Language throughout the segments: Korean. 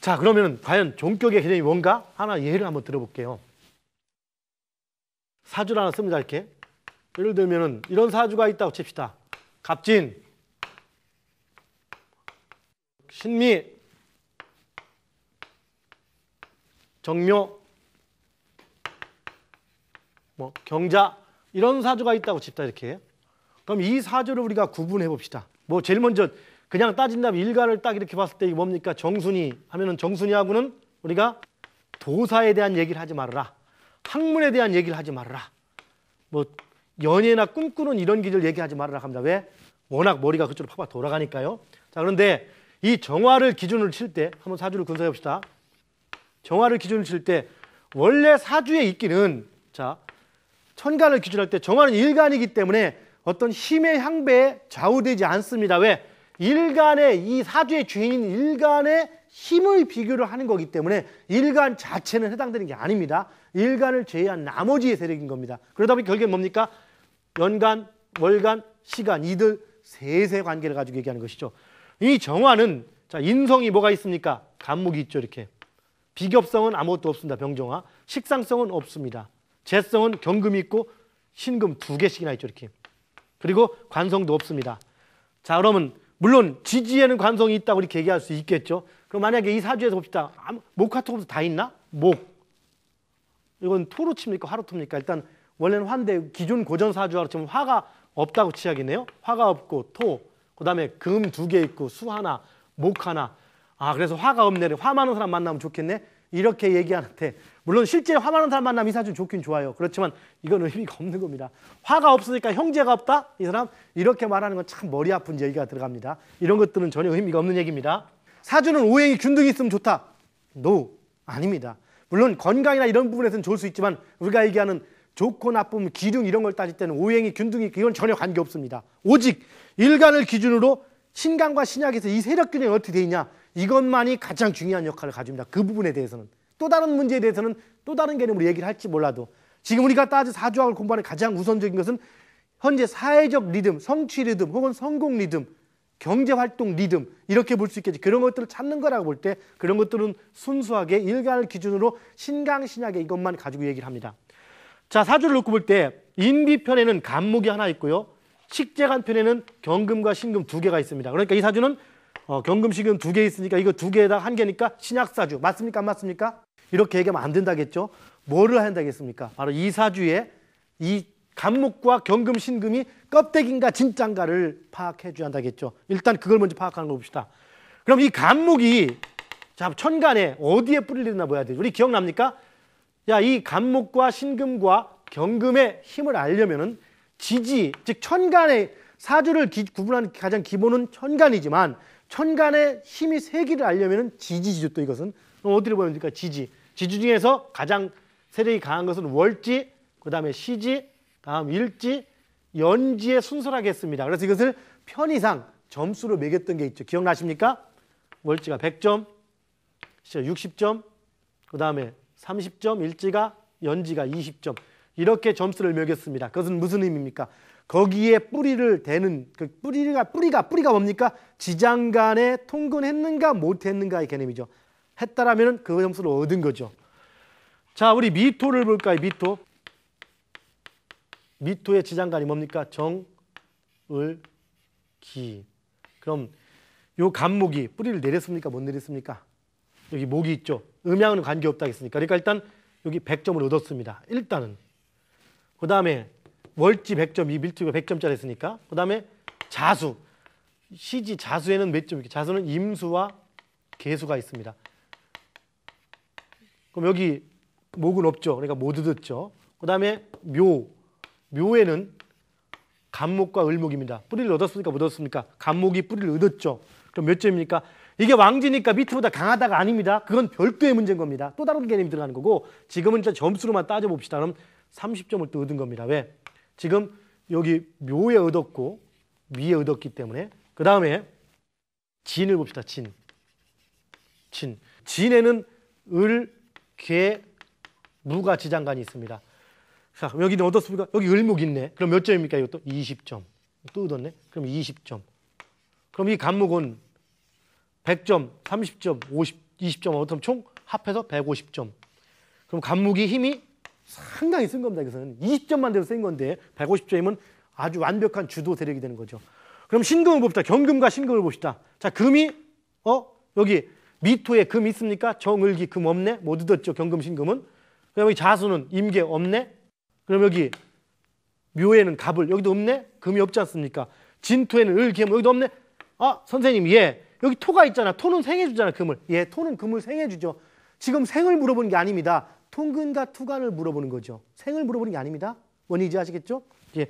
자, 그러면 과연 종격의 개념이 뭔가? 하나 예를 한번 들어볼게요. 사주를 하나 씁니다, 이렇게. 예를 들면 이런 사주가 있다고 칩시다. 갑진, 신미, 정묘, 뭐 경자 이런 사주가 있다고 칩다 시 이렇게. 그럼 이 사주를 우리가 구분해 봅시다. 뭐 제일 먼저 그냥 따진다면 일간을딱 이렇게 봤을 때 이게 뭡니까? 정순이 하면은 정순이하고는 우리가 도사에 대한 얘기를 하지 말아라. 학문에 대한 얘기를 하지 말아라. 뭐 연예나 꿈꾸는 이런 길을 얘기하지 말아라 합니다. 왜? 워낙 머리가 그쪽으로 팍팍 돌아가니까요. 자, 그런데 이 정화를 기준으로 칠 때 한번 사주를 분석해 봅시다. 정화를 기준으로 칠 때 원래 사주에 있기는 자, 천간을 기준할 때 정화는 일간이기 때문에 어떤 힘의 향배에 좌우되지 않습니다. 왜? 일간의 이 사주의 주인인 일간의 힘을 비교를 하는 거기 때문에 일간 자체는 해당되는 게 아닙니다. 일간을 제외한 나머지의 세력인 겁니다. 그러다 보니 결국엔 뭡니까? 연간, 월간, 시간 이들 세세 관계를 가지고 얘기하는 것이죠. 이 정화는 자 인성이 뭐가 있습니까? 간목이 있죠 이렇게. 비겹성은 아무것도 없습니다. 병정화. 식상성은 없습니다. 재성은 경금이 있고 신금 두 개씩이나 있죠 이렇게. 그리고 관성도 없습니다. 자 그러면 물론 지지에는 관성이 있다고 이렇게 얘기할 수 있겠죠. 그럼 만약에 이 사주에서 봅시다. 목화토 것도 다 있나? 목. 이건 토로 칩니까? 화로 톱니까? 일단 원래는 환대 기존 고전 사주하고 지금 화가 없다고 치약이네요. 화가 없고 토, 그 다음에 금 두 개 있고 수 하나, 목 하나. 아 그래서 화가 없네. 화 많은 사람 만나면 좋겠네. 이렇게 얘기하는데 물론 실제 화만한 사람 만나면 이 사주 좋긴 좋아요. 그렇지만 이건 의미가 없는 겁니다. 화가 없으니까 형제가 없다? 이 사람 이렇게 말하는 건 참 머리 아픈 얘기가 들어갑니다. 이런 것들은 전혀 의미가 없는 얘기입니다. 사주는 오행이 균등이 있으면 좋다. No. 아닙니다. 물론 건강이나 이런 부분에서는 좋을 수 있지만 우리가 얘기하는 좋고 나쁨, 기륭 이런 걸 따질 때는 오행이 균등이 그건 전혀 관계없습니다. 오직 일간을 기준으로 신강과 신약에서 이 세력 균형이 어떻게 되어 있냐 이것만이 가장 중요한 역할을 가집니다. 그 부분에 대해서는 또 다른 문제에 대해서는 또 다른 개념으로 얘기를 할지 몰라도 지금 우리가 따져 사주학을 공부하는 가장 우선적인 것은 현재 사회적 리듬, 성취 리듬 혹은 성공 리듬, 경제 활동 리듬 이렇게 볼 수 있겠지. 그런 것들을 찾는 거라고 볼 때 그런 것들은 순수하게 일간을 기준으로 신강 신약의 이것만 가지고 얘기를 합니다. 자, 사주를 놓고 볼 때 인비편에는 감목이 하나 있고요. 식재간편에는 경금과 신금 두 개가 있습니다. 그러니까 이 사주는 어, 경금식은 두 개 있으니까 이거 두 개에다 한 개니까 신약사주 맞습니까 안 맞습니까? 이렇게 얘기하면 안 된다겠죠. 뭐를 한다겠습니까? 바로 이 사주에 이감목과 경금 신금이 껍데기인가 진짠가를 파악해 줘야 한다겠죠. 일단 그걸 먼저 파악하는 거 봅시다. 그럼 이감목이자 천간에 어디에 뿌리려나봐야 되죠 우리 기억납니까? 야이감목과 신금과 경금의 힘을 알려면은 지지 즉 천간의 사주를 기, 구분하는 가장 기본은 천간이지만 천간의 힘이 세기를 알려면 지지지죠 또 이것은 어디를 보면 니까 지지 지주 중에서 가장 세력이 강한 것은 월지 그 다음에 시지 다음 일지 연지에 순서라게 했습니다 그래서 이것을 편의상 점수로 매겼던 게 있죠 기억나십니까 월지가 100점 시가 60점 그 다음에 30점 일지가 연지가 20점 이렇게 점수를 매겼습니다 그것은 무슨 의미입니까 거기에 뿌리를 대는 그 뿌리가 뿌리가 뿌리가 뭡니까? 지장간에 통근했는가 못했는가의 개념이죠. 했다라면 그 점수를 얻은 거죠. 자, 우리 미토를 볼까요? 미토. 미토의 지장간이 뭡니까? 정, 을, 기. 그럼 요 간목이 뿌리를 내렸습니까? 못 내렸습니까? 여기 목이 있죠. 음양은 관계없다 했으니까. 그러니까 일단 여기 100점을 얻었습니다. 일단은. 그 다음에 월지 100점, 이 밀투가 100점짜리 했으니까. 그 다음에 자수. 시지 자수에는 몇 점? 이렇게 자수는 임수와 개수가 있습니다. 그럼 여기 목은 없죠. 그러니까 모두 듣죠. 그 다음에 묘. 묘에는 간목과 을목입니다. 뿌리를 얻었습니까? 못 얻었습니까? 간목이 뿌리를 얻었죠. 그럼 몇 점입니까? 이게 왕지니까 밑으로다 강하다가 아닙니다. 그건 별도의 문제인 겁니다. 또 다른 개념이 들어가는 거고 지금은 일단 점수로만 따져봅시다. 그럼 30점을 또 얻은 겁니다. 왜? 지금 여기 묘에 얻었고 위에 얻었기 때문에 그 다음에 진을 봅시다. 진. 진. 진에는 을, 개, 무가 지장간이 있습니다. 자, 여기는 어떻습니까? 여기 을목 있네. 그럼 몇 점입니까? 이것도 20점. 또 얻었네. 그럼 20점. 그럼 이 간목은 100점, 30점, 50, 20점, 어떻게 총 합해서 150점. 그럼 간목이 힘이 상당히 쓴 겁니다. 여기서는 20점만 돼도 쓴 건데 150점이면 아주 완벽한 주도 세력이 되는 거죠. 그럼 신금을 봅시다. 경금과 신금을 봅시다. 자, 금이 어 여기 미토에 금 있습니까? 정을기 금 없네. 못 뭐 얻었죠. 경금 신금은. 그럼 여기 자수는 임계 없네. 그럼 여기 묘에는 갑을 여기도 없네. 금이 없지 않습니까? 진토에는 을기 여기도 없네. 아 선생님 예 여기 토가 있잖아. 토는 생해주잖아 금을. 예 토는 금을 생해주죠. 지금 생을 물어보는 게 아닙니다. 통근과 투간을 물어보는 거죠. 생을 물어보는 게 아닙니다. 원인지 아시겠죠? 예.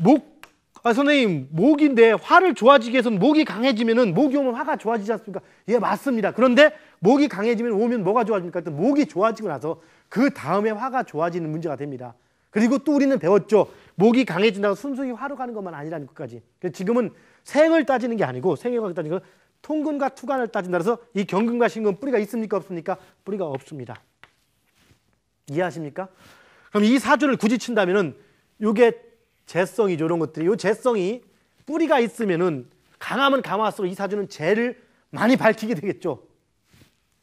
목, 아, 선생님, 목인데 화를 좋아지기 위해서는 목이 강해지면은 목이 오면 화가 좋아지지 않습니까? 예, 맞습니다. 그런데 목이 강해지면 오면 뭐가 좋아집니까? 또 목이 좋아지고 나서 그 다음에 화가 좋아지는 문제가 됩니다. 그리고 또 우리는 배웠죠. 목이 강해진다고 순수히 화로 가는 것만 아니라는 것까지. 지금은 생을 따지는 게 아니고 생일과 따지는 건 통근과 투간을 따진다 그래서 이 경근과 신근 뿌리가 있습니까 없습니까? 뿌리가 없습니다. 이해하십니까? 그럼 이 사주를 굳이 친다면은 요게 재성이 이런 것들이. 요 재성이 뿌리가 있으면은 강하면 강할수록 이 사주는 재를 많이 밝히게 되겠죠.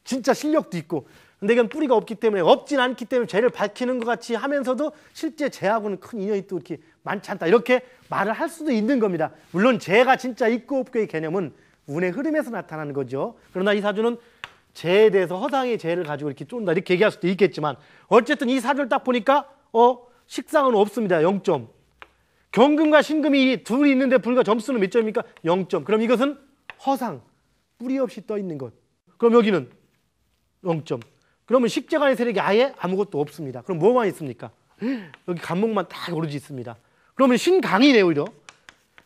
진짜 실력도 있고. 근데 이건 뿌리가 없기 때문에 없진 않기 때문에 죄를 밝히는 것 같이 하면서도 실제 죄하고는 큰 인연이 또 이렇게 많지 않다 이렇게 말을 할 수도 있는 겁니다 물론 죄가 진짜 있고 없고의 개념은 운의 흐름에서 나타나는 거죠 그러나 이 사주는 죄에 대해서 허상의 죄를 가지고 이렇게 쫀다 이렇게 얘기할 수도 있겠지만 어쨌든 이 사절 딱 보니까 어 식상은 없습니다. 0점. 경금과 신금이 둘이 있는데 불과 점수는 몇 점입니까? 0점. 그럼 이것은 허상. 뿌리 없이 떠 있는 것. 그럼 여기는 0점. 그러면 식재관의 세력이 아예 아무것도 없습니다. 그럼 뭐가 있습니까? 여기 감목만 딱 오르지 있습니다. 그러면 신강이네요, 오히려.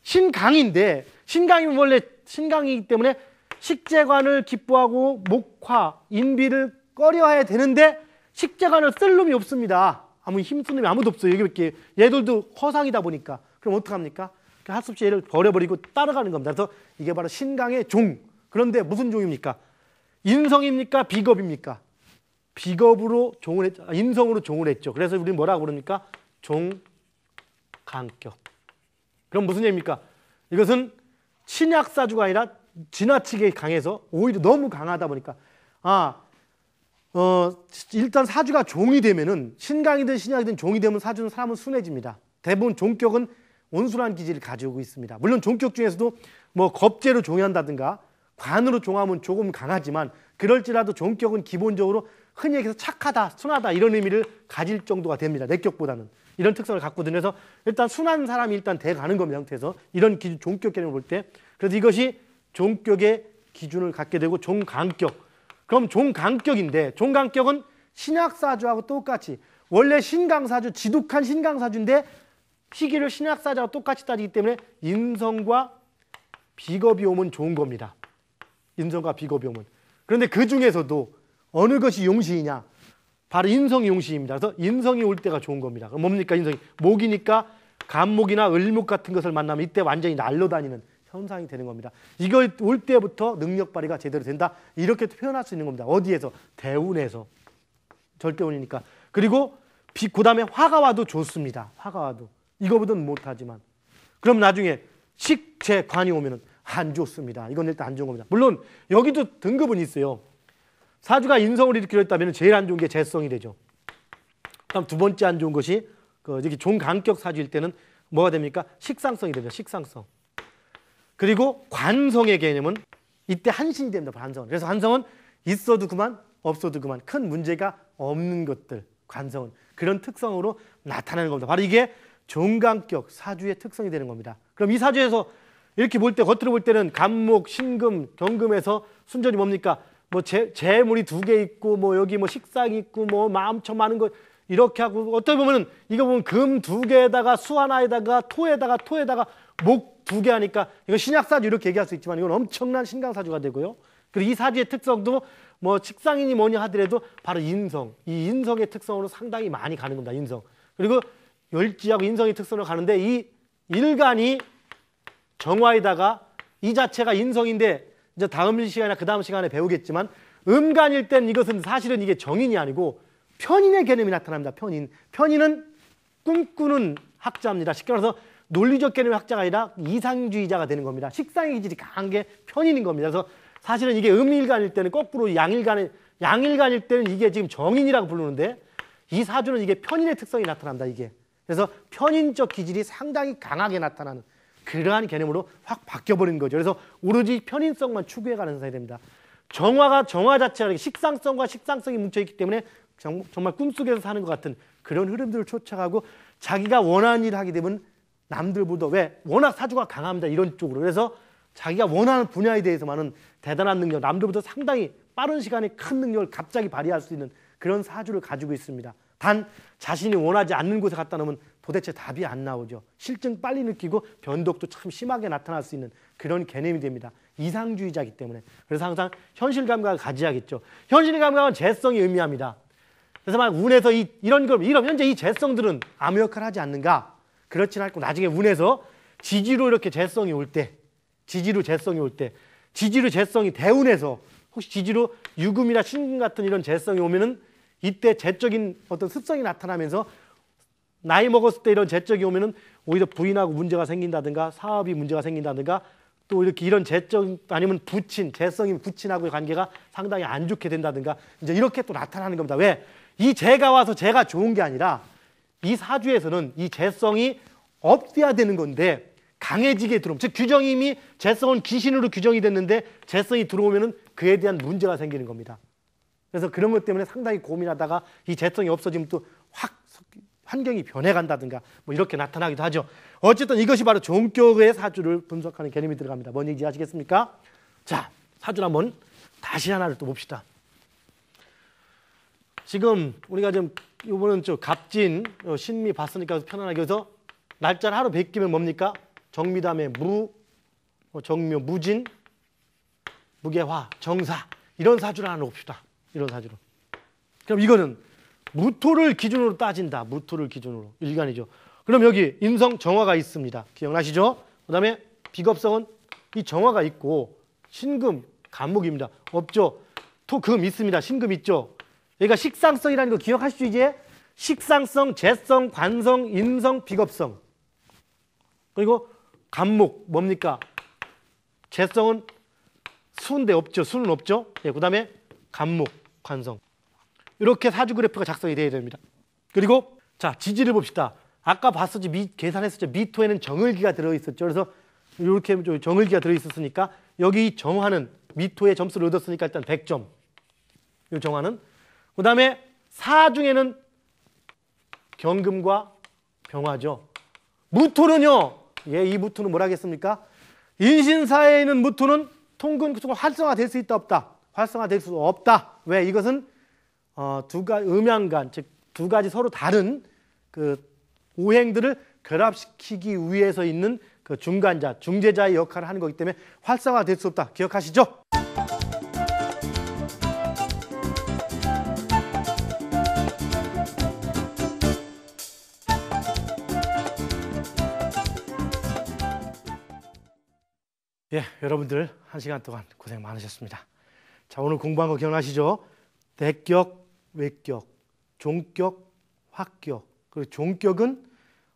신강인데, 신강이 원래 신강이기 때문에 식재관을 기뻐하고 목화, 인비를 꺼려야 되는데 식재관을 쓸 놈이 없습니다. 아무 힘쓴 놈이 아무도 없어요. 여기밖에 얘들도 허상이다 보니까 그럼 어떡합니까? 그 하습시 얘를 버려버리고 따라가는 겁니다. 그래서 이게 바로 신강의 종. 그런데 무슨 종입니까? 인성입니까? 비겁입니까? 비겁으로 종을 했죠. 아, 인성으로 종을 했죠. 그래서 우리는 뭐라고 그럽니까? 종강격. 그럼 무슨 얘기입니까? 이것은 신약사주가 아니라 지나치게 강해서 오히려 너무 강하다 보니까 아, 어, 일단 사주가 종이 되면은 신강이든 신약이든 종이 되면 사주는 사람은 순해집니다. 대부분 종격은 온순한 기질을 가지고 있습니다. 물론 종격 중에서도 뭐 겁제로 종한다든가 이 관으로 종하면 조금 강하지만 그럴지라도 종격은 기본적으로 흔히 얘기해서 착하다, 순하다 이런 의미를 가질 정도가 됩니다. 내격보다는 이런 특성을 갖고들요서 일단 순한 사람이 일단 돼가는 겁니다. 형태에서 이런 기준 종격 개념을 볼 때. 그래서 이것이 종격의 기준을 갖게 되고 종강격. 그럼 종강격인데 종강격은 신약사주하고 똑같이 원래 신강사주, 지독한 신강사주인데 시기를 신약사주하고 똑같이 따지기 때문에 인성과 비겁이 오면 좋은 겁니다. 인성과 비겁이 오면. 그런데 그 중에서도 어느 것이 용시이냐? 바로 인성이 용시입니다. 그래서 인성이 올 때가 좋은 겁니다. 그럼 뭡니까 인성이? 목이니까 감목이나 을목 같은 것을 만나면 이때 완전히 날로 다니는 현상이 되는 겁니다. 이걸 올 때부터 능력 발휘가 제대로 된다. 이렇게 표현할 수 있는 겁니다. 어디에서? 대운에서. 절대운이니까. 그리고 그 다음에 화가 와도 좋습니다. 화가 와도. 이거보단 못하지만. 그럼 나중에 식재 관이 오면안 좋습니다. 이건 일단 안 좋은 겁니다. 물론 여기도 등급은 있어요. 사주가 인성을 일으키려 했다면 제일 안 좋은 게 재성이 되죠. 그다두 번째 안 좋은 것이 그 여기 종간격 사주일 때는 뭐가 됩니까? 식상성이 되죠. 식상성. 그리고 관성의 개념은 이때 한신이 됩니다. 관성은. 그래서 관성은 있어도 그만 없어도 그만 큰 문제가 없는 것들 관성은 그런 특성으로 나타나는 겁니다. 바로 이게 종강격 사주의 특성이 되는 겁니다. 그럼 이 사주에서 이렇게 볼 때 겉으로 볼 때는 간목, 신금, 경금에서 순전히 뭡니까? 뭐 재, 재물이 두 개 있고 뭐 여기 뭐식상 있고 뭐 마음처 많은 것 이렇게 하고 어떻게 보면은 이거 보면 금 두 개에다가 수 하나에다가 토에다가 토에다가 목 두개 하니까 이거 신약사주 이렇게 얘기할 수 있지만 이건 엄청난 신강사주가 되고요. 그리고 이 사주의 특성도 뭐 직상인이 뭐냐 하더라도 바로 인성. 이 인성의 특성으로 상당히 많이 가는 겁니다. 인성. 그리고 열지하고 인성의 특성으로 가는데 이 일간이 정화에다가 이 자체가 인성인데 이제 다음 시간이나 그 다음 시간에 배우겠지만 음간일 땐 이것은 사실은 이게 정인이 아니고 편인의 개념이 나타납니다. 편인. 편인은 꿈꾸는 학자입니다. 쉽게 말해서 논리적 개념의 학자가 아니라 이상주의자가 되는 겁니다. 식상의 기질이 강한 게 편인인 겁니다. 그래서 사실은 이게 음일간일 때는 거꾸로 양일간의 양일간일 때는 이게 지금 정인이라고 부르는데 이 사주는 이게 편인의 특성이 나타난다 이게. 그래서 편인적 기질이 상당히 강하게 나타나는 그러한 개념으로 확 바뀌어버린 거죠. 그래서 오로지 편인성만 추구해가는 사이 됩니다. 정화가 정화 자체가 식상성과 식상성이 뭉쳐있기 때문에 정말 꿈속에서 사는 것 같은 그런 흐름들을 쫓아가고 자기가 원하는 일을 하게 되면 남들보다 왜 워낙 사주가 강합니다. 이런 쪽으로. 그래서 자기가 원하는 분야에 대해서만은 대단한 능력, 남들보다 상당히 빠른 시간에 큰 능력을 갑자기 발휘할 수 있는 그런 사주를 가지고 있습니다. 단 자신이 원하지 않는 곳에 갖다 놓으면 도대체 답이 안 나오죠. 실증 빨리 느끼고 변덕도 참 심하게 나타날 수 있는 그런 개념이 됩니다. 이상주의자이기 때문에. 그래서 항상 현실 감각을 가져야겠죠. 현실 감각은 재성이 의미합니다. 그래서 막약 운에서 이, 이런 걸, 이런 현재 이 재성들은 아무 역할을 하지 않는가? 그렇진 않고 나중에 운에서 지지로 이렇게 재성이 올 때, 지지로 재성이 올 때, 지지로 재성이 대운해서 혹시 지지로 유금이나 신금 같은 이런 재성이 오면은 이때 재적인 어떤 습성이 나타나면서 나이 먹었을 때 이런 재적이 오면은 오히려 부인하고 문제가 생긴다든가 사업이 문제가 생긴다든가 또 이렇게 이런 재적 아니면 부친 재성인 부친하고의 관계가 상당히 안 좋게 된다든가 이제 이렇게 또 나타나는 겁니다. 왜? 이 재가 와서 재가 좋은 게 아니라 이 사주에서는 이 재성이 없어야 되는 건데 강해지게 들어오면 즉 규정이 이미 재성은 귀신으로 규정이 됐는데 재성이 들어오면 그에 대한 문제가 생기는 겁니다. 그래서 그런 것 때문에 상당히 고민하다가 이 재성이 없어지면 또 확 환경이 변해간다든가 뭐 이렇게 나타나기도 하죠. 어쨌든 이것이 바로 종교의 사주를 분석하는 개념이 들어갑니다. 뭔 얘기인지 아시겠습니까? 자, 사주 한번 다시 하나를 또 봅시다. 지금 우리가 좀 요번은 저 갑진 어, 신미 봤으니까 편안하게 해서 날짜를 하루 베끼면 뭡니까? 정미담의 무, 어, 정묘 무진, 무게화, 정사 이런 사주를 하나 봅시다. 이런 사주로. 그럼 이거는 무토를 기준으로 따진다. 무토를 기준으로 일간이죠. 그럼 여기 인성 정화가 있습니다. 기억나시죠? 그다음에 비겁성은 이 정화가 있고 신금 간목입니다. 없죠. 토금 있습니다. 신금 있죠. 그러니까 식상성이라는 거 기억하시죠 이제? 식상성, 재성, 관성, 인성, 비겁성. 그리고 감목 뭡니까? 재성은 수인 없죠. 수는 없죠. 예, 그다음에 간목, 관성. 이렇게 사주 그래프가 작성이 돼야 됩니다. 그리고 자, 지지를 봅시다. 아까 봤었지 미, 계산했었죠. 미토에는 정을기가 들어 있었죠. 그래서 이렇게 정을기가 들어 있었으니까 여기 정화는 미토의 점수를 얻었으니까 일단 100점. 이 정화는 그 다음에 사중에는 경금과 병화죠. 무토는요. 예, 이 무토는 뭐라 하겠습니까? 인신사에 있는 무토는 통근 구축을 활성화될 수 있다 없다. 활성화될 수 없다. 왜? 이것은 어, 두 가지 음양간 즉 두 가지 서로 다른 그 오행들을 결합시키기 위해서 있는 그 중간자, 중재자의 역할을 하는 거기 때문에 활성화될 수 없다. 기억하시죠? 예, 여러분들 한 시간 동안 고생 많으셨습니다. 자, 오늘 공부한 거 기억나시죠? 대격, 외격, 종격, 화격. 그리고 종격은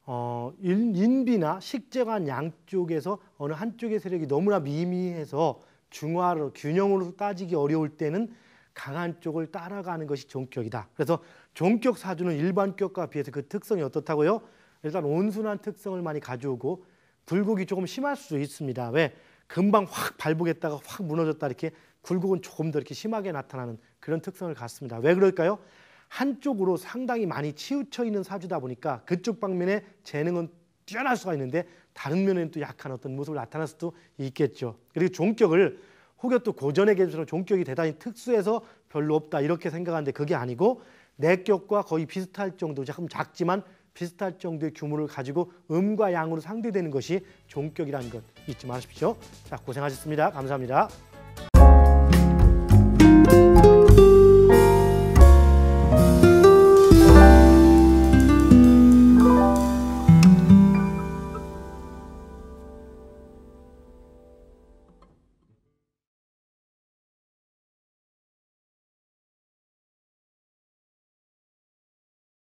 어, 인비나 식재관 양쪽에서 어느 한쪽의 세력이 너무나 미미해서 중화로 균형으로 따지기 어려울 때는 강한 쪽을 따라가는 것이 종격이다. 그래서 종격 사주는 일반격과 비해서 그 특성이 어떻다고요? 일단 온순한 특성을 많이 가져오고 불곡이 조금 심할 수 있습니다. 왜? 금방 확 발복했다가 확 무너졌다 이렇게 굴곡은 조금 더 이렇게 심하게 나타나는 그런 특성을 갖습니다. 왜 그럴까요? 한쪽으로 상당히 많이 치우쳐 있는 사주다 보니까 그쪽 방면에 재능은 뛰어날 수가 있는데 다른 면에는 또 약한 어떤 모습을 나타날 수도 있겠죠. 그리고 종격을 혹여 또 고전의 개념처럼 종격이 대단히 특수해서 별로 없다 이렇게 생각하는데 그게 아니고 내격과 거의 비슷할 정도 조금 작지만 비슷할 정도의 규모를 가지고 음과 양으로 상대되는 것이 종격이라는 것 잊지 마십시오. 자, 고생하셨습니다. 감사합니다.